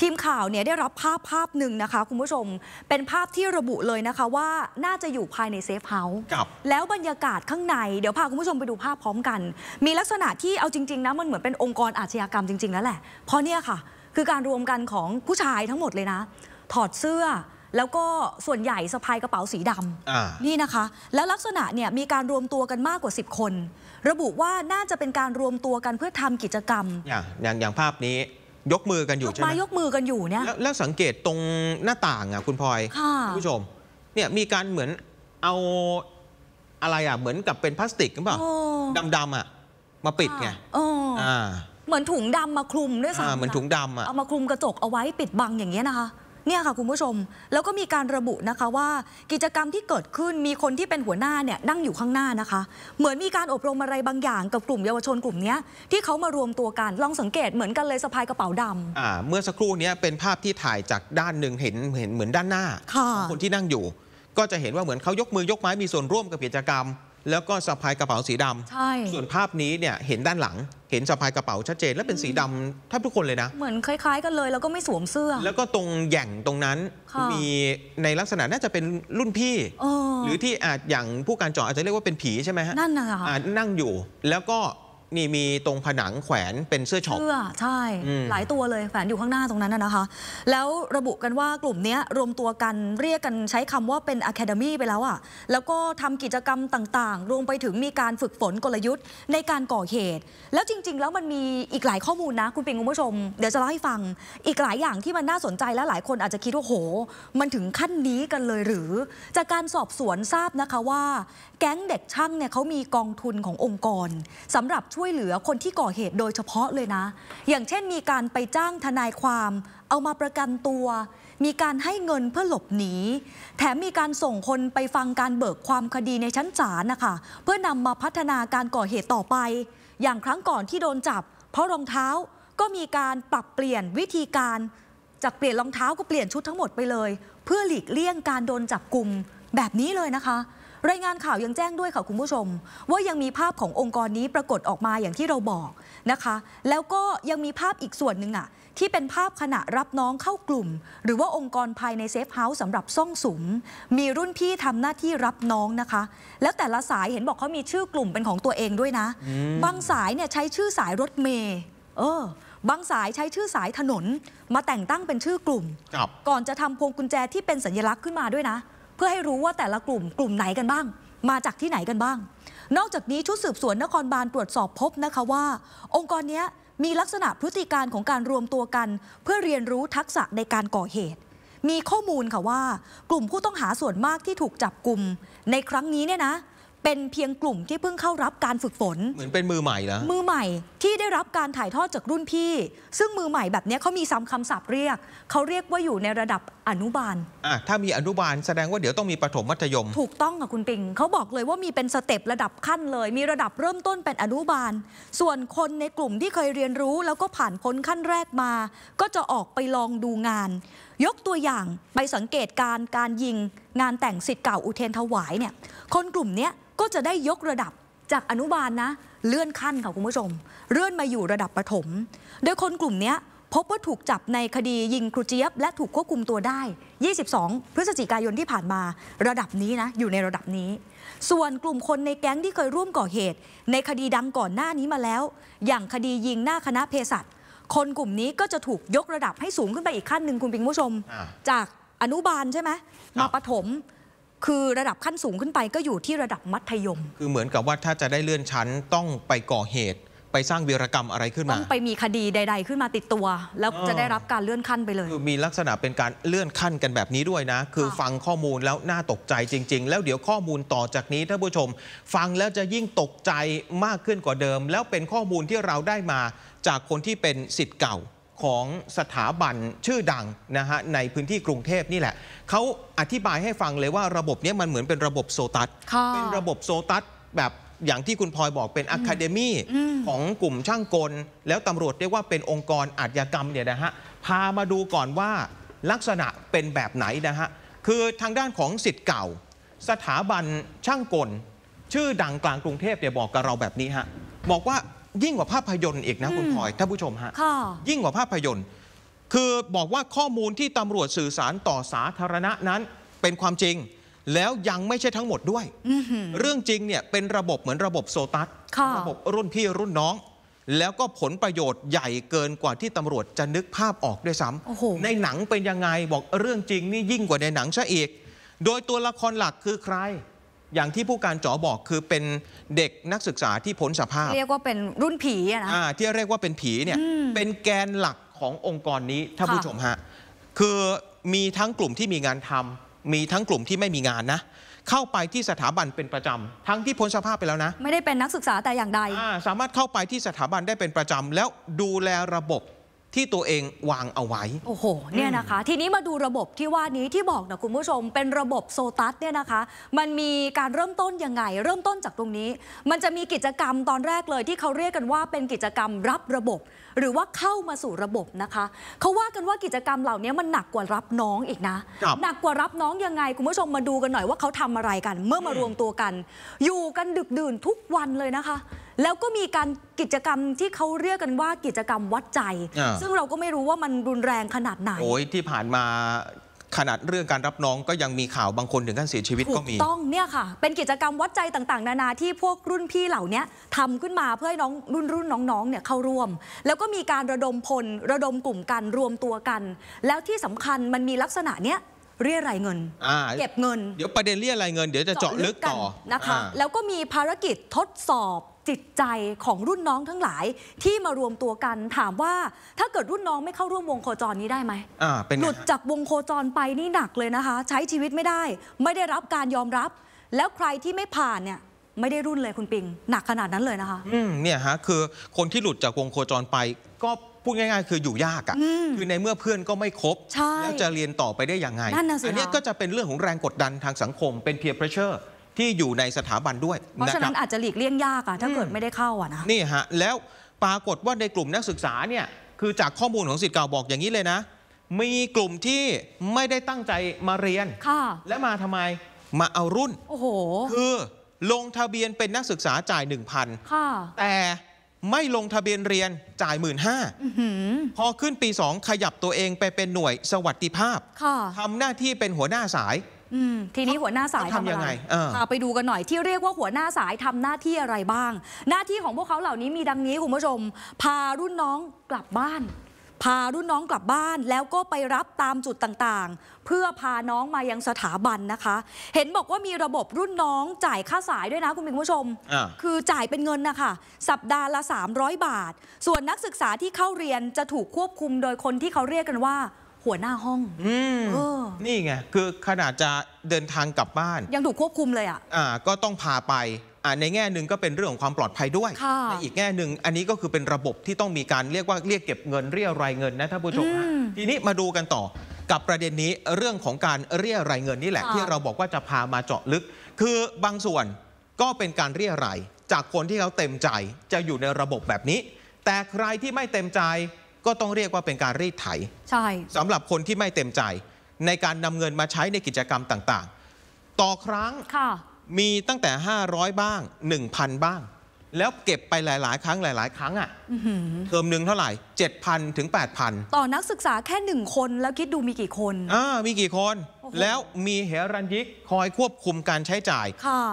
ทีมข่าวเนี่ยได้รับภาพภาพหนึ่งนะคะ คุณผู้ชมเป็นภาพที่ระบุเลยนะคะว่าน่าจะอยู่ภายในเซฟเฮาส์แล้วบรรยากาศข้างในเดี๋ยวพาคุณผู้ชมไปดูภาพพร้อมกัน มีลักษณะที่เอาจริงๆ นะ มันเหมือนเป็นองค์กรอาชญากรรมจริง ๆ แล้วแหละเพราะเนี่ยค่ะคือการรวมกันของผู้ชายทั้งหมดเลยนะ ถอดเสื้อแล้วก็ส่วนใหญ่สะพายกระเป๋าสีดำนี่นะคะ แล้วลักษณะเนี่ยมีการรวมตัวกันมากกว่า 10 คน ระบุว่าน่าจะเป็นการรวมตัวกันเพื่อทำกิจกรรม อย่างอย่างอย่างภาพนี้ยกมือกันอยู่ใช่ไหมยกมือกันอยู่เนี่ย แล้วสังเกตตรงหน้าต่างอ่ะคุณพลอยคุณผู้ชมเนี่ยมีการเหมือนเอาอะไรอ่ะเหมือนกับเป็นพลาสติกหรือเปล่าดำๆอ่ะมาปิดไงเหมือน ถุงดำมาคลุมด้วยซ้ำเหมือนถุงดำอ่ะเอามาคลุมกระจก เอาไว้ปิดบังอย่างเงี้ยนะคะเนี่ยค่ะคุณผู้ชมแล้วก็มีการระบุนะคะว่ากิจกรรมที่เกิดขึ้นมีคนที่เป็นหัวหน้าเนี่ย นั่งอยู่ข้างหน้านะคะ เหมือนมีการอบรมอะไรบางอย่างกับกลุ่มเยาวชนกลุ่มนี้ที่เขามารวมตัวกัน ลองสังเกตเหมือนกันเลยสะพายกระเป๋าดำอ่าเมื่อสักครู่นี้เป็นภาพที่ถ่ายจากด้านหนึ่งเห็นเห็นเหมือนด้านหน้าของคนที่นั่งอยู่ก็จะเห็นว่าเหมือนเขายกมือยกไม้มีส่วนร่วมกับกิจกรรมแล้วก็สะพายกระเป๋าสีดำใช่ส่วนภาพนี้เนี่ยเห็นด้านหลัง เห็นสะพายกระเป๋าชัดเจน และเป็นสีดำแทบทุกคนเลยนะ เหมือนคล้าย ๆกันเลย แล้วก็ไม่สวมเสื้อ แล้วก็ตรงแหย่งตรงนั้น มีในลักษณะน่าจะเป็นรุ่นพี่ หรือที่อาจอย่างผู้การ จออาจจะเรียกว่าเป็นผีใช่ไหมฮะ นั่นนะคะ่นั่งอยู่แล้วก็นี่มีตรงผนังแขวนเป็นเสื้อ ช็อปเสื้อใช่หลายตัวเลย แขวนอยู่ข้างหน้าตรงนั้นนะคะ แล้วระบุกันว่ากลุ่มนี้รวมตัวกันเรียกกันใช้คำว่าเป็นอะคาเดมี่ไปแล้วอะ่ะแล้วก็ทำกิจกรรมต่างๆ รวมไปถึงมีการฝึกฝนกลยุทธ์ในการก่อเหตุ แล้วจริง ๆ แล้วมันมีอีกหลายข้อมูลนะ คุณปิงคุณผู้ชมเดี๋ยวจะเล่าให้ฟังอีกหลายอย่างที่มันน่าสนใจและหลายคนอาจจะคิดว่าโห มันถึงขั้นนี้กันเลยหรือจากการสอบสวนทราบนะคะว่าแก๊งเด็กช่างเนี่ยเขามีกองทุนขององค์กรสำหรับช่วยยเหลือคนที่ก่อเหตุโดยเฉพาะเลยนะ อย่างเช่น มีการไปจ้างทนายความ เอามาประกันตัว มีการให้เงินเพื่อหลบหนีแถมมีการส่งคนไปฟังการเบิกความคดีในชั้นศาลนะคะเพื่อนำมาพัฒนาการก่อเหตุต่อไป อย่างครั้งก่อนที่โดนจับเพราะรองเท้าก็มีการปรับเปลี่ยนวิธีการจากเปลี่ยนรองเท้าก็เปลี่ยนชุดทั้งหมดไปเลย เพื่อหลีกเลี่ยงการโดนจับกลุ่มแบบนี้เลยนะคะรายงานข่าวยังแจ้งด้วยค่ะ คุณผู้ชม ว่ายังมีภาพขององค์กรนี้ปรากฏออกมาอย่างที่เราบอกนะคะ แล้วก็ยังมีภาพอีกส่วนหนึ่งอะที่เป็นภาพขณะรับน้องเข้ากลุ่ม หรือว่าองค์กรภายในเซฟเฮาส์สำหรับซ่องสุมมีรุ่นพี่ทำหน้าที่รับน้องนะคะ แล้วแต่ละสายเห็นบอกเขามีชื่อกลุ่มเป็นของตัวเองด้วยนะ บางสายเนี่ยใช้ชื่อสายรถเมย์เออ บางสายใช้ชื่อสายถนน มาแต่งตั้งเป็นชื่อกลุ่มก่อนจะทำพวงกุญแจที่เป็นสัญลักษณ์ขึ้นมาด้วยนะเพื่อให้รู้ว่าแต่ละกลุ่ม กลุ่มไหนกันบ้าง มาจากที่ไหนกันบ้าง นอกจากนี้ชุดสืบสวนนครบาลตรวจสอบพบนะคะว่า องค์กรนี้มีลักษณะพฤติการของการรวมตัวกัน เพื่อเรียนรู้ทักษะในการก่อเหตุ มีข้อมูลค่ะว่ากลุ่มผู้ต้องหาส่วนมากที่ถูกจับกลุ่มในครั้งนี้เนี่ยนะ เป็นเพียงกลุ่มที่เพิ่งเข้ารับการฝึกฝน เหมือนเป็นมือใหม่นะมือใหม่ที่ได้รับการถ่ายทอดจากรุ่นพี่ ซึ่งมือใหม่แบบนี้เขามีซ้ำคำศัพท์เรียกเขาเรียกว่าอยู่ในระดับอนุบาลอ่ะถ้ามีอนุบาลแสดงว่าเดี๋ยวต้องมีประถมมัธยม ถูกต้องค่ะคุณปิงเขาบอกเลยว่ามีเป็นสเต็ประดับขั้นเลย มีระดับเริ่มต้นเป็นอนุบาล ส่วนคนในกลุ่มที่เคยเรียนรู้แล้วก็ผ่านพ้นขั้นแรกมา ก็จะออกไปลองดูงาน ยกตัวอย่างไปสังเกตการการยิงงานแต่งสิทธิ์เก่าอุเทนถวายเนี่ย คนกลุ่มนี้ก็จะได้ยกระดับจากอนุบาลนะ เลื่อนขั้นค่ะคุณผู้ชมเลื่อนมาอยู่ระดับประถม โดยคนกลุ่มนี้พบว่าถูกจับในคดียิงครูเจี๊ยบ และถูกควบคุมตัวได้ 22 พฤศจิกายนที่ผ่านมา ระดับนี้นะ อยู่ในระดับนี้ ส่วนกลุ่มคนในแก๊งที่เคยร่วมก่อเหตุ ในคดีดังก่อนหน้านี้มาแล้ว อย่างคดียิงหน้าคณะเภสัชคนกลุ่มนี้ก็จะถูกยกระดับให้สูงขึ้นไปอีกขั้นหนึ่งคุณปิงผู้ชม จากอนุบาลใช่ไหมมาปฐมคือระดับขั้นสูงขึ้นไปก็อยู่ที่ระดับมัธยม คือเหมือนกับว่าถ้าจะได้เลื่อนชั้นต้องไปก่อเหตุไปสร้างวีรกรรมอะไรขึ้นมาต้องไปมีคดีใด ๆ ขึ้นมาติดตัว แล้วจะได้รับการเลื่อนขั้นไปเลยคือมีลักษณะเป็นการเลื่อนขั้นกันแบบนี้ด้วยนะ คือฟังข้อมูลแล้วน่าตกใจจริง ๆ แล้วเดี๋ยวข้อมูลต่อจากนี้ท่านผู้ชม ฟังแล้วจะยิ่งตกใจมากขึ้นกว่าเดิม แล้วเป็นข้อมูลที่เราได้มาจากคนที่เป็นสิทธิ์เก่าของสถาบันชื่อดังนะฮะในพื้นที่กรุงเทพนี่แหละเขาอธิบายให้ฟังเลยว่าระบบนี้มันเหมือนเป็นระบบโซตัสเป็นระบบโซตัสแบบอย่างที่คุณพลอยบอกเป็นอะคาเดมี่ของกลุ่มช่างกล แล้วตำรวจเรียกว่าเป็นองค์กรอาชญากรรมเนี่ยนะฮะ พามาดูก่อนว่าลักษณะเป็นแบบไหนนะฮะ คือทางด้านของสิทธิ์เก่า สถาบันช่างกล ชื่อดังกลางกรุงเทพเนี่ยบอกกับเราแบบนี้ฮะ บอกว่ายิ่งกว่าภาพยนตร์อีกนะคุณพลอยท่านผู้ชมฮะ ยิ่งกว่าภาพยนตร์ คือบอกว่าข้อมูลที่ตำรวจสื่อสารต่อสาธารณะนั้นเป็นความจริงแล้วยังไม่ใช่ทั้งหมดด้วย เรื่องจริงเนี่ยเป็นระบบเหมือนระบบโซตัสระบบรุ่นพี่รุ่นน้อง แล้วก็ผลประโยชน์ใหญ่เกินกว่าที่ตำรวจจะนึกภาพออกด้วยซ้ำในหนังเป็นยังไง บอกเรื่องจริงนี่ยิ่งกว่าในหนังซะอีก โดยตัวละครหลักคือใคร อย่างที่ผู้การจอบอกคือเป็นเด็กนักศึกษาที่พ้นสภาพเรียกว่าเป็นรุ่นผีอะนะะที่เรียกว่าเป็นผีเนี่ยเป็นแกนหลักขององค์กรนี้ท่านผู้ชมฮะคือมีทั้งกลุ่มที่มีงานทำมีทั้งกลุ่มที่ไม่มีงานนะ เข้าไปที่สถาบันเป็นประจำทั้งที่พ้นสภาพไปแล้วนะ ไม่ได้เป็นนักศึกษาแต่อย่างใดสามารถเข้าไปที่สถาบันได้เป็นประจำแล้วดูแลระบบที่ตัวเองวางเอาไว้โอ้โหเนี่ยนะคะ ทีนี้มาดูระบบที่ว่านี้ที่บอกนะคุณผู้ชมเป็นระบบโซตัสเนี่ยนะคะ มันมีการเริ่มต้นยังไงเริ่มต้นจากตรงนี้ มันจะมีกิจกรรมตอนแรกเลย ที่เขาเรียกกันว่าเป็นกิจกรรมรับระบบ หรือว่าเข้ามาสู่ระบบนะคะ เขาว่ากันว่ากิจกรรมเหล่านี้มันหนักกว่ารับน้องอีกนะ หนักกว่ารับน้องยังไง คุณผู้ชม มาดูกันหน่อยว่าเขาทำอะไรกัน เมื่อมารวมตัวกัน อยู่กันดึกดื่นทุกวันเลยนะคะแล้วก็มีการกิจกรรมที่เขาเรียกกันว่ากิจกรรมวัดใจ ซึ่งเราก็ไม่รู้ว่ามันรุนแรงขนาดไหน โอ้ยที่ผ่านมาขนาดเรื่องการรับน้องก็ยังมีข่าวบางคนถึงขั้นเสียชีวิตก็มีต้องเนี่ยค่ะ เป็นกิจกรรมวัดใจต่างๆ นานาที่พวกรุ่นพี่เหล่านี้ทำขึ้นมาเพื่อให้น้องรุ่นรุ่นน้องๆเนี่ยเข้าร่วม แล้วก็มีการระดมพลระดมกลุ่มกันรวมตัวกัน แล้วที่สำคัญมันมีลักษณะเนี้ยเรียรายเงินเก็บเงินเดี๋ยวประเด็นเรียรายเงิน เดี๋ยวจะเจาะลึกต่อนะคะแล้วก็มีภารกิจทดสอบจิตใจของรุ่นน้องทั้งหลายที่มารวมตัวกันถามว่าถ้าเกิดรุ่นน้องไม่เข้าร่วมวงโคจรนี้ได้ไหมหลุดจากวงโคจรไปนี่หนักเลยนะคะ ใช้ชีวิตไม่ได้ ไม่ได้รับการยอมรับ แล้วใครที่ไม่ผ่านเนี่ย ไม่ได้รุ่นเลยคุณปิงหนักขนาดนั้นเลยนะคะอืมเนี่ยฮะ คือคนที่หลุดจากวงโคจรไปก็พูดง่าย ๆ คืออยู่ยากอะ่ะคือในเมื่อเพื่อนก็ไม่ครบแล้วจะเรียนต่อไปได้อย่างไงอันนี้ก็จะเป็นเรื่องของแรงกดดันทางสังคมเป็น peer pressure ที่อยู่ในสถาบันด้วยเพราะฉะนั้นอาจจะหลีกเลี่ยงยากอะถ้าเกิดไม่ได้เข้าอะนะ นี่ฮะ แล้วปรากฏว่าในกลุ่มนักศึกษาเนี่ยคือจากข้อมูลของสิทธิ์เก่าบอกอย่างนี้เลยนะ มีกลุ่มที่ไม่ได้ตั้งใจมาเรียนค่ะและมาทำไมมาเอารุ่น โอ้โห คือลงทะเบียนเป็นนักศึกษาจ่ายหนึ่งพันแต่ไม่ลงทะเบียนเรียนจ่ายหมื่นห้าพอขึ้นปีสองขยับตัวเองไปเป็นหน่วยสวัสดิภาพทำหน้าที่เป็นหัวหน้าสายทีนี้หัวหน้าสายทำยังไงพาไปดูกันหน่อยที่เรียกว่าหัวหน้าสายทำหน้าที่อะไรบ้าง หน้าที่ของพวกเขาเหล่านี้มีดังนี้ คุณผู้ชม พารุ่นน้องกลับบ้าน พารุ่นน้องกลับบ้านแล้วก็ไปรับตามจุดต่างๆ เพื่อพาน้องมายังสถาบันนะคะ เห็นบอกว่ามีระบบรุ่นน้องจ่ายค่าสายด้วยนะคุณผู้ชมคือจ่ายเป็นเงินนะคะสัปดาห์ละ 300 บาท ส่วนนักศึกษาที่เข้าเรียนจะถูกควบคุมโดยคนที่เขาเรียกกันว่าหัวหน้าห้องอืมออนี่ไงคือขนาดจะเดินทางกลับบ้าน ยังถูกควบคุมเลยอ่ะอ่า ก็ต้องพาไปในแง่หนึ่งก็เป็นเรื่องของความปลอดภัยด้วยในอีกแง่หนึ่งอันนี้ก็คือเป็นระบบที่ต้องมีการเรียกว่าเรียกเก็บเงินเรียรายเงินนะท่านผู้ชมทีนี้มาดูกันต่อ กับประเด็นนี้เรื่องของการเรียรายเงินนี่แหละ ที่เราบอกว่าจะพามาเจาะลึก คือบางส่วนก็เป็นการเรียราย จากคนที่เขาเต็มใจจะอยู่ในระบบแบบนี้ แต่ใครที่ไม่เต็มใจก็ต้องเรียกว่าเป็นการรีดไถใช่สำหรับคนที่ไม่เต็มใจในการนำเงินมาใช้ในกิจกรรมต่างๆ ต่อครั้งมีตั้งแต่ 500 บ้าง 1,000 บ้าง แล้วเก็บไปหลาย ๆ ครั้งหลายๆครั้งอะ่ะเทอมหนึ่งเท่าไหร่7,000 ถึง 8,000 ต่อนักศึกษาแค่ 1 คนแล้วคิดดูมีกี่คน อ่า มีกี่คนแล้วมีเหรันยิกคอยควบคุมการใช้จ่าย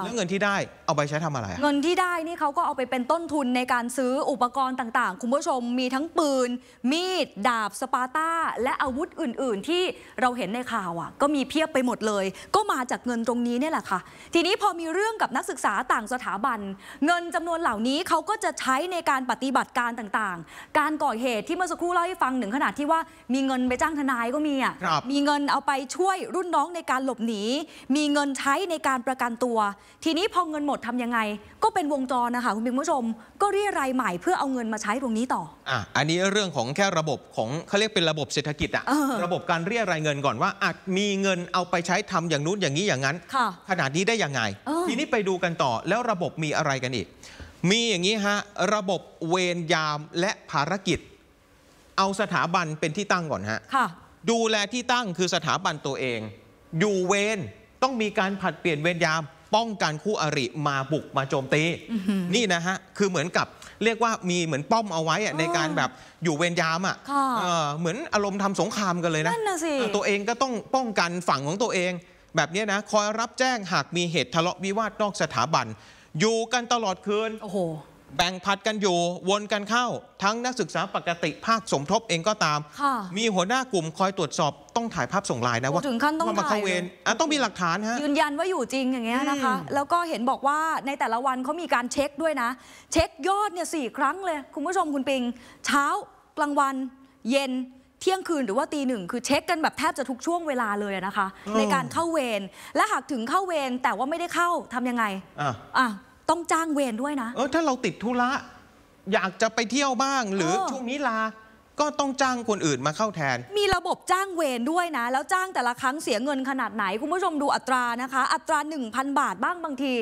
แล้วเงินที่ได้เอาไปใช้ทำอะไร เงินที่ได้นี่เขาก็เอาไปเป็นต้นทุนในการซื้ออุปกรณ์ต่างๆ คุณผู้ชมมีทั้งปืน มีด ดาบสปาต้าและอาวุธอื่นๆที่เราเห็นในข่าวอ่ะก็มีเพียบไปหมดเลย ก็มาจากเงินตรงนี้เนี่ยแหละค่ะ ทีนี้พอมีเรื่องกับนักศึกษาต่างสถาบัน เงินจำนวนเหล่านี้เขาก็จะใช้ในการปฏิบัติการต่าง ๆ การก่อเหตุตที่เมื่อสักครู่เล่าให้ฟังหนึ่งขนาดที่ว่า มีเงินไปจ้างทนายก็มีอ่ะ มีเงินเอาไปช่วยรุ่นน้องในการหลบหนี มีเงินใช้ในการประกันตัว ทีนี้พอเงินหมดทํำยังไง ก็เป็นวงจรนะคะคุณผู้ชม ก็เรียรายใหม่เพื่อเอาเงินมาใช้ตรงนี้ต่ออ่ะอันนี้เรื่องของแค่ระบบของเขาเรียกเป็นระบบเศรษฐกิจอ่ะระบบการเรียรายเงินก่อนว่าอาจมีเงินเอาไปใช้ทำอย่างนู้นอย่างนี้อย่างนั้น ขนาดนี้ได้ยังไง ทีนี้ไปดูกันต่อแล้วระบบมีอะไรกันอีก มีอย่างนี้ฮะ ระบบเวรยามและภารกิจเอาสถาบันเป็นที่ตั้งก่อนฮะค่ะดูแลที่ตั้งคือสถาบันตัวเอง อยู่เวรต้องมีการผัดเปลี่ยนเวรยาม ป้องกันคู่อริมาบุกมาโจมตีนี่นะฮะคือเหมือนกับ เรียกว่ามีเหมือนป้อมเอาไว้ในการแบบอยู่เวรยามอ่ะเหมือนอารมณ์ทำสงครามกันเลยนะตัวเองก็ต้องป้องกันฝั่งของตัวเอง แบบนี้นะคอยรับแจ้งหากมีเหตุทะเลาะวิวาทนอกสถาบัน อยู่กันตลอดคืน โอ้โหแบ่งผัดกันอยู่ วนกันเข้า ทั้งนักศึกษาปกติภาคสมทบเองก็ตาม มีหัวหน้ากลุ่มคอยตรวจสอบต้องถ่ายภาพส่งไลน์นะ ว่าถึงขั้นต้องมาเข้าเวรต้องมีหลักฐานฮะยืนยันว่าอยู่จริงอย่างเงี้ยนะคะ แล้วก็เห็นบอกว่าในแต่ละวันเขามีการเช็คด้วยนะ เช็คยอดเนี่ยสี่ครั้งเลย คุณผู้ชมคุณปิง เช้ากลางวัน เย็นเที่ยงคืนหรือว่าตีหนึ่งคือเช็คกันแบบแทบจะทุกช่วงเวลาเลยนะคะ ในการเข้าเวรและหากถึงเข้าเวรแต่ว่าไม่ได้เข้าทํำยังไงอ่ะต้องจ้างเวรด้วยนะเออถ้าเราติดธุระ อยากจะไปเที่ยวบ้างหรือช่วงนี้ลาก็ต้องจ้างคนอื่นมาเข้าแทน มีระบบจ้างเวรด้วยนะ แล้วจ้างแต่ละครั้งเสียเงินขนาดไหน คุณผู้ชมดูอัตรานะคะ อัตรา 1,000 บาทบ้างบางที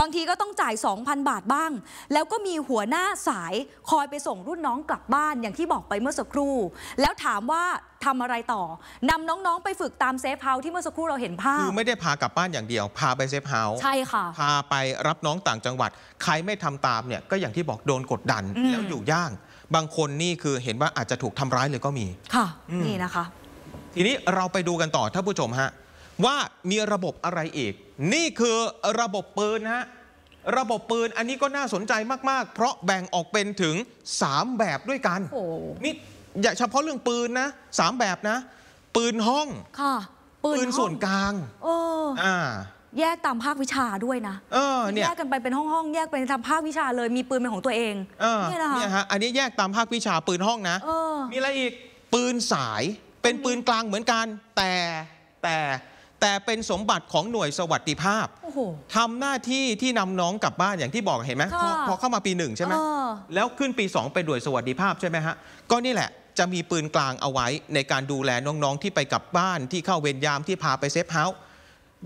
บางทีก็ต้องจ่าย 2,000 บาทบ้าง แล้วก็มีหัวหน้าสายคอยไปส่งรุ่นน้องกลับบ้านอย่างที่บอกไปเมื่อสักครู่ แล้วถามว่าทำอะไรต่อนำน้องๆไปฝึกตามเซฟเฮาส์ที่เมื่อสักครู่เราเห็นภาพ คือไม่ได้พากลับบ้านอย่างเดียว พาไปเซฟเฮาส์ ใช่ค่ะ พาไปรับน้องต่างจังหวัด ใครไม่ทำตามเนี่ยก็อย่างที่บอกโดนกดดันแล้วอยู่ยากบางคนนี่คือเห็นว่าอาจจะถูกทำร้ายเลยก็มี ค่ะ นี่นะคะ ทีนี้เราไปดูกันต่อท่านผู้ชมฮะว่ามีระบบอะไรอีก นี่คือระบบปืนฮะระบบปืนอันนี้ก็น่าสนใจมาก ๆ เพราะแบ่งออกเป็นถึง3แบบด้วยกัน โอ้นี่อย่าเฉพาะเรื่องปืนนะสามแบบนะ ปืนห้อง ค่ะ ปืนส่วนกลางโอ้อ่าแยกตามภาควิชาด้วยนะ เออแยกกันไปเป็นห้องห้องแยกไปตามภาควิชาเลยมีปืนเป็นของตัวเองเออนี่ยนะคะอันนี้แยกตามภาควิชาปืนห้องนะมีอะไรอีกปืนสายเป็นปืนกลางเหมือนกัน แต่แต่แต่เป็นสมบัติของหน่วยสวัสดิภาพทำหน้าที่ที่นำน้องกลับบ้านอย่างที่บอกเห็นไหมพอพอเข้ามาปีหนึ่งใช่ไหมแล้วขึ้นปี2เป็นหน่วยสวัสดิภาพใช่ไหมฮะก็นี่แหละจะมีปืนกลางเอาไว้ในการดูแลน้องๆ ที่ไปกลับบ้านที่เข้าเวรยามที่พาไปเซฟเฮาส์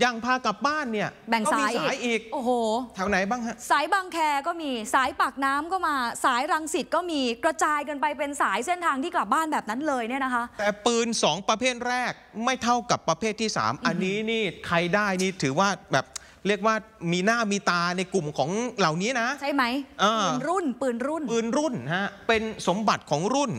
ยังพากลับบ้านเนี่ยแบ่งสายสายอีกโอ้โหแถวไหนบ้างฮะ สายบางแคก็มีสายปากน้ำก็มาสายรังสิตก็มีกระจายกันไปเป็นสายเส้นทางที่กลับบ้านแบบนั้นเลยเนี่ยนะคะ แต่ปืน 2 ประเภทแรกไม่เท่ากับประเภทที่ 3 อันนี้นี่ใครได้นี่ถือว่าแบบเรียกว่ามีหน้ามีตาในกลุ่มของเหล่านี้นะ ใช่ไหมปืนรุ่นปืนรุ่น ปืนรุ่นฮะเป็นสมบัติของรุ่น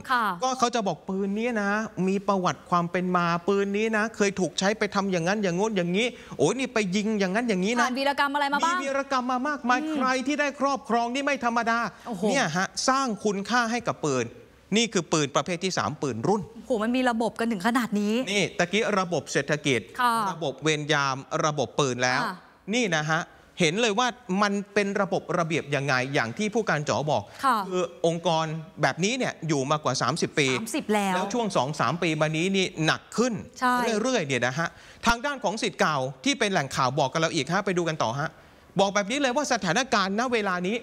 ก็เขาจะบอกปืนนี้นะ มีประวัติความเป็นมาปืนนี้นะเคยถูกใช้ไปทำอย่างนั้นอย่างงู้นอย่างนี้โอ้ยนี่ไปยิงอย่างนั้นอย่างนี้นะมีวีรกรรมอะไรมาบ้างมีวีรกรรมมามากมายใครที่ได้ครอบครองนี่ไม่ธรรมดาเนี่ยฮะสร้างคุณค่าให้กับปืน นี่คือปืนประเภทที่ 3 ปืนรุ่นโหมันมีระบบกันถึงขนาดนี้นี่ตะกี้ระบบเศรษฐกิจระบบเวรยามระบบปืนแล้วนี่นะฮะ เห็นเลยว่ามันเป็นระบบระเบียบยังไงอย่างที่ผู้การจอบอก คือองค์กรแบบนี้เนี่ยอยู่มากว่า 30 ปี30แล้วแล้วช่วง2-3 ปีมานี้นี่ หนักขึ้น เรื่อยๆเนี่ยนะฮะ ทางด้านของสิทธิ์เก่าที่เป็นแหล่งข่าวบอกกันเราอีกฮะไปดูกันต่อฮะ บอกแบบนี้เลยว่าสถานการณ์ณเวลานี้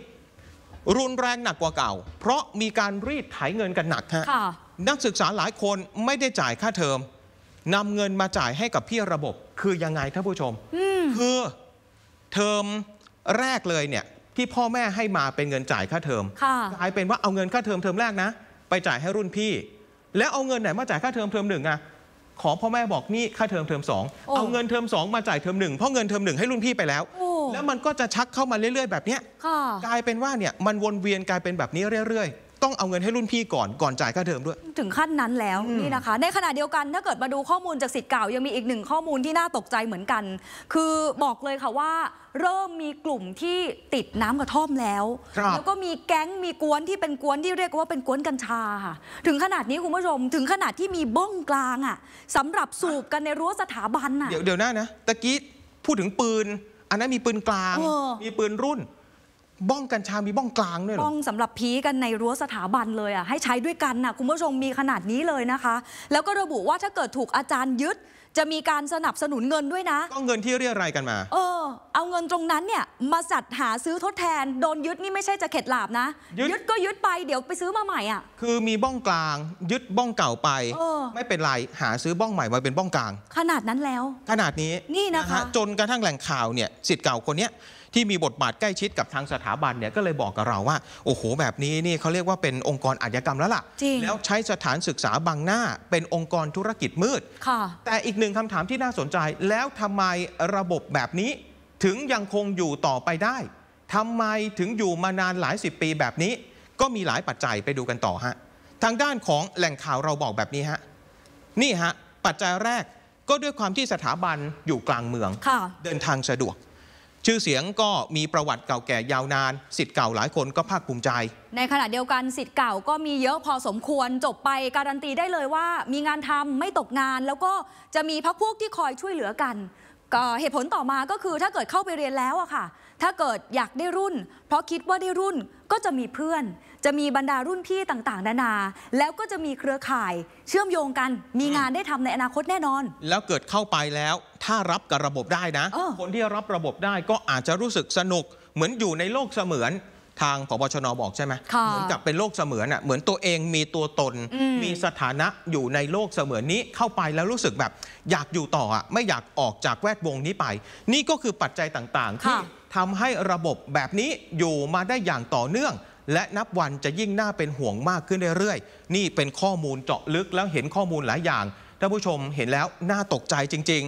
รุนแรงหนักกว่าเก่า เพราะมีการรีดไถเงินกันหนักฮะะนักศึกษาหลายคนไม่ได้จ่ายค่าเทอมนำเงินมาจ่ายให้กับพี่ระบบ คือยังไงท่านผู้ชมคือเทอมแรกเลยเนี่ยที่พ่อแม่ให้มาเป็นเงินจ่ายค่าเทอมกลายเป็นว่าเอาเงินค่าเทอมเทอมแรกนะไปจ่ายให้รุ่นพี่ แล้วเอาเงินไหนมาจ่ายค่าเทอมเทอมหนึ่งอะขอพ่อแม่บอกนี่ค่าเทอมเทอมสองเอาเงินเทอมสองมาจ่ายเทอมหนึ่งเพราะเงินเทอมหนึ่งให้รุ่นพี่ไปแล้วแล้วมันก็จะชักเข้ามาเรื่อย ๆแบบเนี้ยกลายเป็นว่าเนี่ยมันวนเวียนกลายเป็นแบบนี้เรื่อยๆต้องเอาเงินให้รุ่นพี่ก่อนก่อนจ่ายค่าเทอมด้วย ถึงขั้นนั้นแล้วนี่นะคะ ในขณะเดียวกัน ถ้าเกิดมาดูข้อมูลจากสิทธิ์เก่ายังมีอีกหนึ่งข้อมูลที่น่าตกใจเหมือนกัน คือบอกเลยค่ะว่า เริ่มมีกลุ่มที่ติดน้ำกระท่อมแล้วแล้วก็มีแก๊งมีกวนที่เป็นกวนที่เรียกว่าเป็นกวนกัญชาค่ะถึงขนาดนี้คุณผู้ชมถึงขนาดที่มีบ้องกลางอ่ะสำหรับสูบกันในรั้วสถาบันอ่ะเดี๋ยวเดี๋ยวนานะตะกี้พูดถึงปืน อันนั้นมีปืนกลางมีปืนรุ่นบ้องกัญชา มีบ้องกลางด้วยหรอ บ้องสำหรับพีกันในรั้วสถาบันเลยอ่ะ ให้ใช้ด้วยกันนะคุณผู้ชม มีขนาดนี้เลยนะคะ แล้วก็ระบุว่าถ้าเกิดถูกอาจารย์ยึดจะมีการสนับสนุนเงินด้วยนะ ก็เงินที่เรียรายกันมา เออ เอาเงินตรงนั้นเนี่ย มาจัดหาซื้อทดแทน โดนยึดนี่ไม่ใช่จะเข็ดหลาบนะ ยึดก็ยึดไปเดี๋ยวไปซื้อมาใหม่อ่ะ คือมีบ้องกลางยึดบ้องเก่าไปออไม่เป็นไร หาซื้อบ้องใหม่ มาเป็นบ้องกลาง ขนาดนั้นแล้ว ขนาดนี้นี่นะคะ จนกระทั่งแหล่งข่าวเนี่ยสิทธิ์เก่าคนเนี้ยที่มีบทบาทใกล้ชิดกับทางสถาบันเนี่ยก็เลยบอกกับเราว่าโอ้โหแบบนี้นี่เขาเรียกว่าเป็นองค์กรอาชญากรรมแล้วล่ะแล้วใช้สถานศึกษาบางหน้า เป็นองค์กรธุรกิจมืดแต่อีกหนึ่งคำถามที่น่าสนใจแล้วทำไมระบบแบบนี้ ถึงยังคงอยู่ต่อไปได้ทำไมถึงอยู่มานานหลายสิบปีแบบนี้ ก็มีหลายปัจจัยไปดูกันต่อฮะทางด้านของแหล่งข่าวเราบอกแบบนี้ฮะนี่ฮะปัจจัยแรกก็ด้วยความที่สถาบันอยู่กลางเมืองเดินทางสะดวกชื่อเสียงก็มีประวัติเก่าแก่ยาวนาน สิทธิ์เก่าหลายคนก็ภาคภูมิใจ ในขณะเดียวกันสิทธิ์เก่าก็มีเยอะพอสมควรจบไปการันตีได้เลยว่า มีงานทำไม่ตกงานแล้วก็จะมีพักพวกที่คอยช่วยเหลือกันเหตุผลต่อมาก็คือถ้าเกิดเข้าไปเรียนแล้วอะค่ะถ้าเกิดอยากได้รุ่นเพราะคิดว่าได้รุ่นก็จะมีเพื่อนจะมีบรรดารุ่นพี่ต่างๆนานา แล้วก็จะมีเครือข่ายเชื่อมโยงกัน มีงานได้ทำในอนาคตแน่นอน แล้วเกิดเข้าไปแล้วถ้ารับกับระบบได้นะ คนที่รับระบบได้ก็อาจจะรู้สึกสนุก เหมือนอยู่ในโลกเสมือนทางพบชนบอกใช่ไหมเหมือนกับเป็นโลกเสมือนอ่ะ เหมือนตัวเองมีตัวตน มีสถานะอยู่ในโลกเสมือนนี้เข้าไปแล้วรู้สึกแบบ อยากอยู่ต่ออ่ะ ไม่อยากออกจากแวดวงนี้ไป นี่ก็คือปัจจัยต่างๆที่ทำให้ระบบแบบนี้อยู่มาได้อย่างต่อเนื่องและนับวันจะยิ่งน่าเป็นห่วงมากขึ้นเรื่อยๆ นี่เป็นข้อมูลเจาะลึกแล้วเห็นข้อมูลหลายอย่างท่านผู้ชมเห็นแล้วน่าตกใจจริง